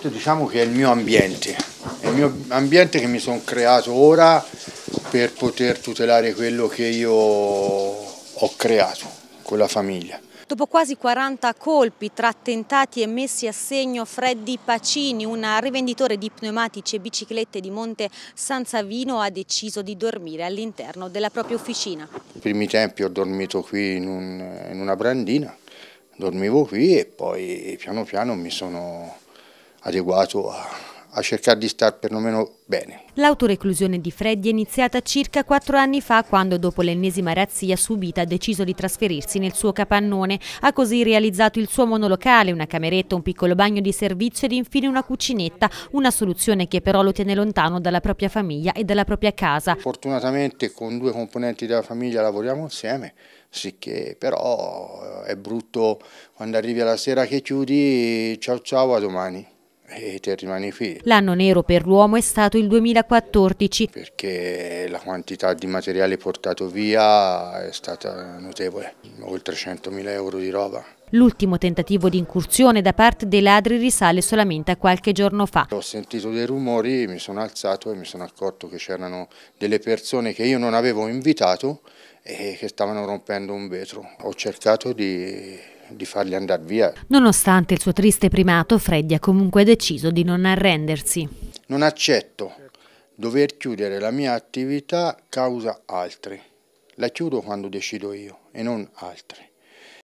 Questo diciamo che è il mio ambiente, è il mio ambiente che mi sono creato ora per poter tutelare quello che io ho creato con la famiglia. Dopo quasi 40 colpi tra tentati e messi a segno, Freddy Pacini, un rivenditore di pneumatici e biciclette di Monte San Savino, ha deciso di dormire all'interno della propria officina. I primi tempi ho dormito qui in, un, in una brandina, dormivo qui e poi piano piano mi sono adeguato a, a cercare di stare perlomeno bene. L'autoreclusione di Freddy è iniziata circa quattro anni fa quando dopo l'ennesima razzia subita ha deciso di trasferirsi nel suo capannone. Ha così realizzato il suo monolocale, una cameretta, un piccolo bagno di servizio ed infine una cucinetta, una soluzione che però lo tiene lontano dalla propria famiglia e dalla propria casa. Fortunatamente con due componenti della famiglia lavoriamo insieme, sicché però eh, è brutto quando arrivi alla sera che chiudi, ciao ciao a domani e te rimani qui. L'anno nero per l'uomo è stato il 2014. Perché la quantità di materiale portato via è stata notevole, oltre 100.000 euro di roba. L'ultimo tentativo di incursione da parte dei ladri risale solamente a qualche giorno fa. Ho sentito dei rumori, mi sono alzato e mi sono accorto che c'erano delle persone che io non avevo invitato e che stavano rompendo un vetro. Ho cercato di di farli andare via. Nonostante il suo triste primato, Freddi ha comunque deciso di non arrendersi. Non accetto dover chiudere la mia attività causa altri. La chiudo quando decido io e non altri.